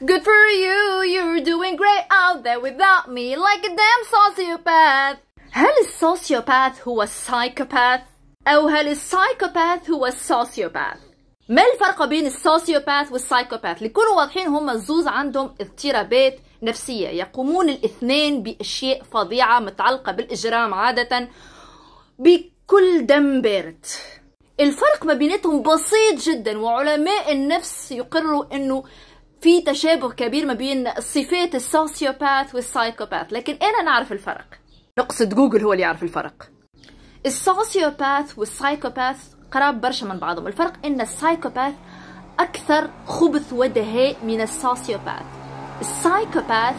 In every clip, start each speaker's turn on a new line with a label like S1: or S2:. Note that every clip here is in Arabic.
S1: Good for you, you're doing great out there without me like a damn sociopath هل السوسيوباث هو السايكوباث؟ أو هل السايكوباث هو السوسيوباث؟ ما الفرق بين السوسيوباث والسايكوباث؟ لكونوا واضحين هم الزوز عندهم اضطرابات نفسية يقومون الاثنين بأشياء فظيعة متعلقة بالإجرام عادة بكل دم بارد الفرق ما بيناتهم بسيط جدا وعلماء النفس يقروا انه في تشابه كبير ما بين صفات السوسيوباث والسايكوباث لكن أنا نعرف الفرق
S2: نقصد جوجل هو اللي يعرف الفرق
S1: السوسيوباث والسايكوباث قراب برشا من بعضهم الفرق أن السايكوباث أكثر خبث ودهاء من السوسيوباث السايكوباث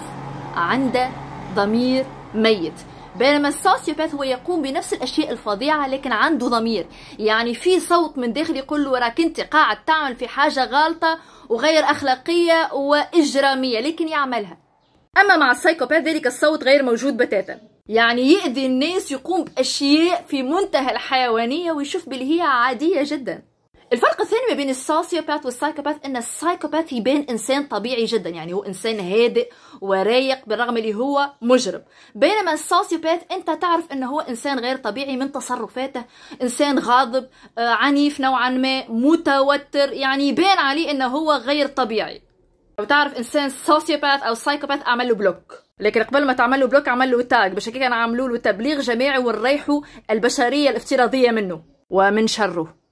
S1: عنده ضمير ميت بينما السوسيوباث هو يقوم بنفس الاشياء الفظيعه لكن عنده ضمير يعني في صوت من داخل يقول له راك انت قاعد تعمل في حاجه غلطه وغير اخلاقيه واجراميه لكن يعملها اما مع السايكوباث ذلك الصوت غير موجود بتاتا يعني يؤذي الناس يقوم باشياء في منتهى الحيوانيه ويشوف باللي هي عاديه جدا الفرق الثاني ما بين السوسيوباث والسايكوباث ان السايكوباث يبان انسان طبيعي جدا يعني هو انسان هادئ ورايق بالرغم اللي هو مجرم بينما السوسيوباث انت تعرف انه هو انسان غير طبيعي من تصرفاته انسان غاضب آه، عنيف نوعا ما متوتر يعني يبان عليه انه هو غير طبيعي لو تعرف انسان سوسيوباث او سايكوباث اعمل له بلوك لكن قبل ما تعمل له بلوك اعمل له تاج باش هيك كان عملوا له تبليغ جماعي والريحه البشريه الافتراضيه منه ومن شره